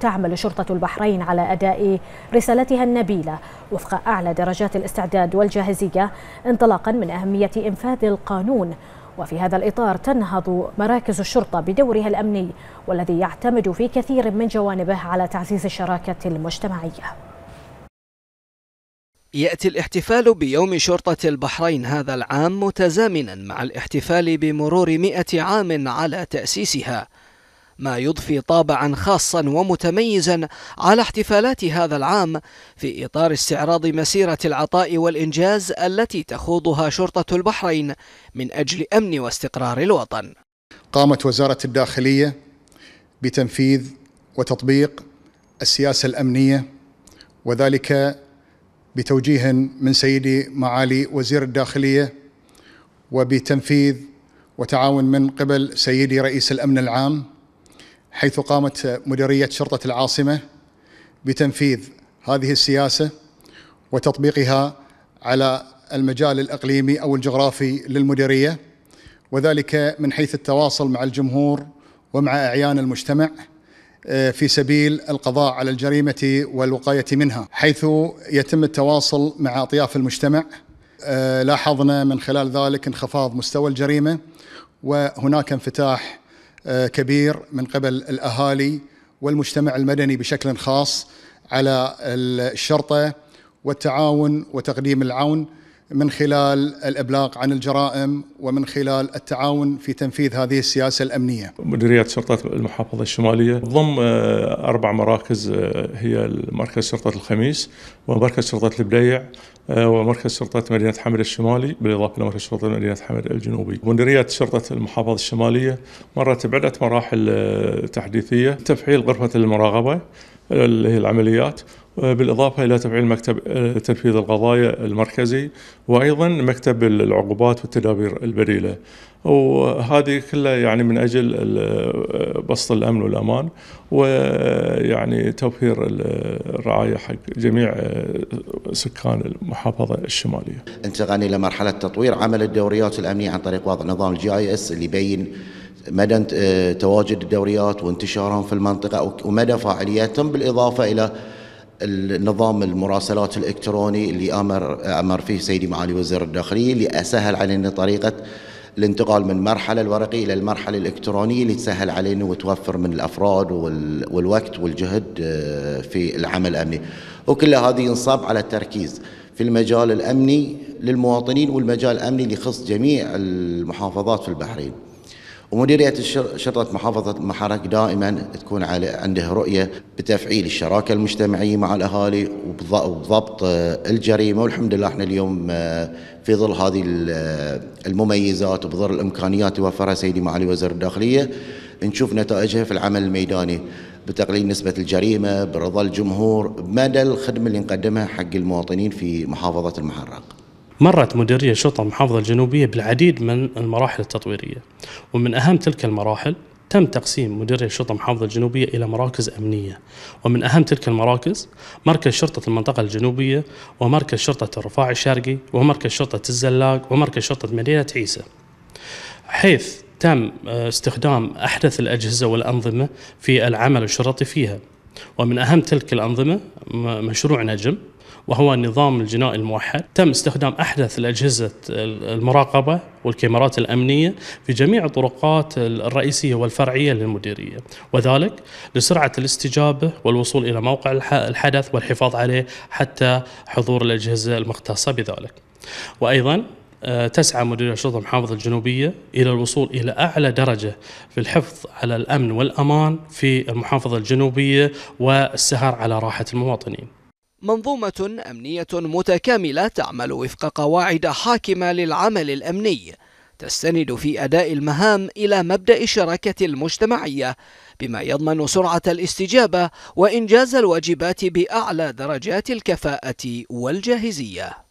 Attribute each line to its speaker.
Speaker 1: تعمل شرطة البحرين على أداء رسالتها النبيلة وفق أعلى درجات الاستعداد والجاهزية انطلاقا من أهمية إنفاذ القانون وفي هذا الإطار تنهض مراكز الشرطة بدورها الأمني والذي يعتمد في كثير من جوانبه على تعزيز الشراكة المجتمعية يأتي الاحتفال بيوم شرطة البحرين هذا العام متزامنا مع الاحتفال بمرور مئة عام على تأسيسها ما يضفي طابعا خاصا ومتميزا على احتفالات هذا العام في إطار استعراض مسيرة العطاء والإنجاز التي تخوضها شرطة البحرين من أجل أمن واستقرار الوطن
Speaker 2: قامت وزارة الداخلية بتنفيذ وتطبيق السياسة الأمنية وذلك بتوجيه من سيدي معالي وزير الداخلية وبتنفيذ وتعاون من قبل سيدي رئيس الأمن العام حيث قامت مديرية شرطة العاصمة بتنفيذ هذه السياسة وتطبيقها على المجال الإقليمي أو الجغرافي للمديرية وذلك من حيث التواصل مع الجمهور ومع أعيان المجتمع آه، في سبيل القضاء على الجريمة والوقاية منها حيث يتم التواصل مع أطياف المجتمع آه، لاحظنا من خلال ذلك انخفاض مستوى الجريمة وهناك انفتاح آه، كبير من قبل الاهالي والمجتمع المدني بشكل خاص على الشرطه والتعاون وتقديم العون من خلال الابلاغ عن الجرائم ومن خلال التعاون في تنفيذ
Speaker 3: هذه السياسه الامنيه. مديريه شرطه المحافظه الشماليه تضم آه، اربع مراكز آه، هي مركز شرطه الخميس ومركز شرطه البليع آه، ومركز شرطة مدينة حمد الشمالي بالإضافة الى مركز شرطة مدينة حمد الجنوبي مديرية شرطة المحافظة الشمالية مرت بعدة مراحل تحديثية تفعيل غرفة المراقبة اللي هي العمليات بالإضافة إلى تفعيل مكتب آه، تنفيذ القضايا المركزي وأيضا مكتب العقوبات والتدابير البديلة وهذه كلها يعني من أجل آه، بسط الأمن والأمان ويعني توفير الرعاية حق جميع آه، سكان المحافظة الشمالية
Speaker 4: انتقلنا إلى مرحلة تطوير عمل الدوريات الأمنية عن طريق وضع نظام الجي آي اس اللي يبين مدى تواجد الدوريات وانتشارهم في المنطقة ومدى فاعليتهم بالإضافة إلى النظام المراسلات الالكتروني اللي امر امر فيه سيدي معالي وزير الداخليه اللي اسهل علينا طريقه الانتقال من المرحله الورقيه الى المرحله الالكترونيه اللي تسهل علينا وتوفر من الافراد والوقت والجهد آه، في العمل الامني وكل هذه ينصب على التركيز في المجال الامني للمواطنين والمجال الامني اللي يخص جميع المحافظات في البحرين ومديرية شرطة محافظة المحرك دائما تكون على عندها رؤية بتفعيل الشراكة المجتمعية مع الأهالي وبضبط آه، الجريمة والحمد لله احنا اليوم آه، في ظل هذه آه، المميزات وبظل الإمكانيات اللي وفرها سيدي معالي وزير الداخلية نشوف نتائجها في العمل الميداني بتقليل نسبة الجريمة برضا الجمهور بمدى الخدمة اللي نقدمها حق المواطنين في محافظة المحرق
Speaker 5: مرت مديرية الشرطه المحافظة الجنوبية بالعديد من المراحل التطويرية ومن أهم تلك المراحل تم تقسيم مديرية الشرطة المحافظة الجنوبية إلى مراكز أمنية ومن أهم تلك المراكز مركز شرطة المنطقة الجنوبية ومركز شرطة الرفاع الشرقي ومركز شرطة الزلاق ومركز شرطة مدينة عيسى حيث تم آه، استخدام أحدث الأجهزة والأنظمة في العمل الشرطي فيها ومن أهم تلك الأنظمة مشروع نجم وهو النظام الجنائي الموحد تم استخدام أحدث الأجهزة المراقبة والكاميرات الأمنية في جميع الطرقات الرئيسية والفرعية للمديرية وذلك لسرعة الاستجابة والوصول إلى موقع الحدث والحفاظ عليه حتى حضور الأجهزة المختصة بذلك وأيضا آه، تسعى مديرية الشرطة المحافظة الجنوبية إلى الوصول إلى أعلى درجة في الحفظ على الأمن والأمان في المحافظة الجنوبية والسهر على راحة المواطنين
Speaker 1: منظومة أمنية متكاملة تعمل وفق قواعد حاكمة للعمل الأمني تستند في أداء المهام إلى مبدأ الشراكة المجتمعية بما يضمن سرعة الاستجابة وإنجاز الواجبات بأعلى درجات الكفاءة والجاهزية